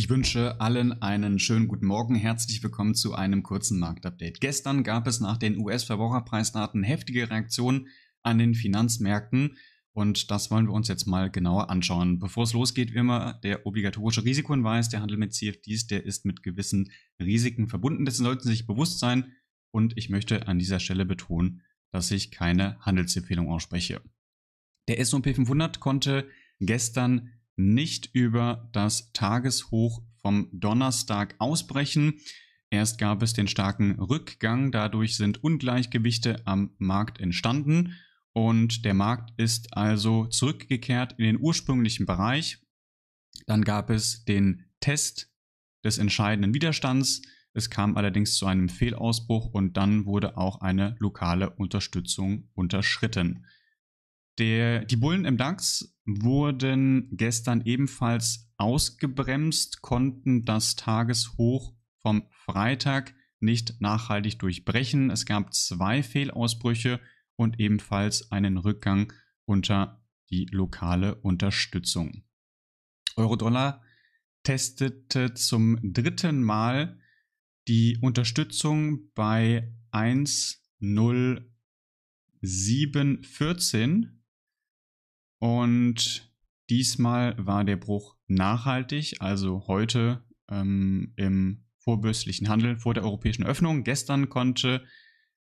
Ich wünsche allen einen schönen guten Morgen. Herzlich willkommen zu einem kurzen Marktupdate. Gestern gab es nach den US-Verbraucherpreisdaten heftige Reaktionen an den Finanzmärkten. Und das wollen wir uns jetzt mal genauer anschauen. Bevor es losgeht, wie immer, der obligatorische Risikohinweis, der Handel mit CFDs, der ist mit gewissen Risiken verbunden. Dessen sollten Sie sich bewusst sein. Und ich möchte an dieser Stelle betonen, dass ich keine Handelsempfehlung ausspreche. Der S&P 500 konnte gestern nicht über das Tageshoch vom Donnerstag ausbrechen. Erst gab es den starken Rückgang, dadurch sind Ungleichgewichte am Markt entstanden und der Markt ist also zurückgekehrt in den ursprünglichen Bereich. Dann gab es den Test des entscheidenden Widerstands. Es kam allerdings zu einem Fehlausbruch und dann wurde auch eine lokale Unterstützung unterschritten. Der, die Bullen im DAX wurden gestern ebenfalls ausgebremst, konnten das Tageshoch vom Freitag nicht nachhaltig durchbrechen. Es gab zwei Fehlausbrüche und ebenfalls einen Rückgang unter die lokale Unterstützung. Euro-Dollar testete zum dritten Mal die Unterstützung bei 1,0714 und diesmal war der Bruch nachhaltig, also heute ähm, im vorbürstlichen Handel vor der europäischen Öffnung. Gestern konnte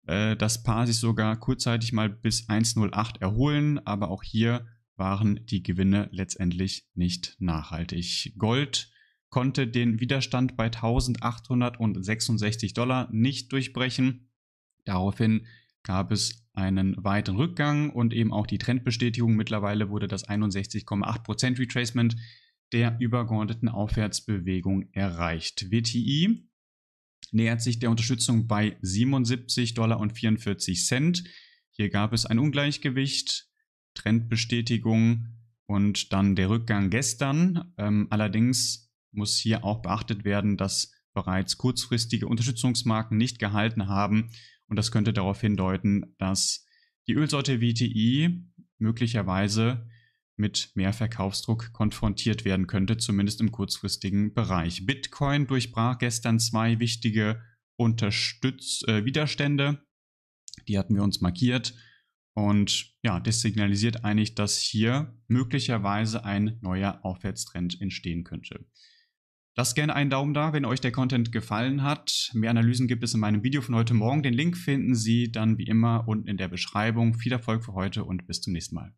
äh, das Paar sich sogar kurzzeitig mal bis 1,08 erholen, aber auch hier waren die Gewinne letztendlich nicht nachhaltig. Gold konnte den Widerstand bei 1866 Dollar nicht durchbrechen. Daraufhin gab es einen weiteren Rückgang und eben auch die Trendbestätigung. Mittlerweile wurde das 61,8% Retracement der übergeordneten Aufwärtsbewegung erreicht. WTI nähert sich der Unterstützung bei 77,44 Dollar Hier gab es ein Ungleichgewicht, Trendbestätigung und dann der Rückgang gestern. Ähm, allerdings muss hier auch beachtet werden, dass bereits kurzfristige Unterstützungsmarken nicht gehalten haben. Und das könnte darauf hindeuten, dass die Ölsorte WTI möglicherweise mit mehr Verkaufsdruck konfrontiert werden könnte, zumindest im kurzfristigen Bereich. Bitcoin durchbrach gestern zwei wichtige Unterstütz äh, Widerstände. Die hatten wir uns markiert. Und ja, das signalisiert eigentlich, dass hier möglicherweise ein neuer Aufwärtstrend entstehen könnte. Lasst gerne einen Daumen da, wenn euch der Content gefallen hat. Mehr Analysen gibt es in meinem Video von heute Morgen. Den Link finden Sie dann wie immer unten in der Beschreibung. Viel Erfolg für heute und bis zum nächsten Mal.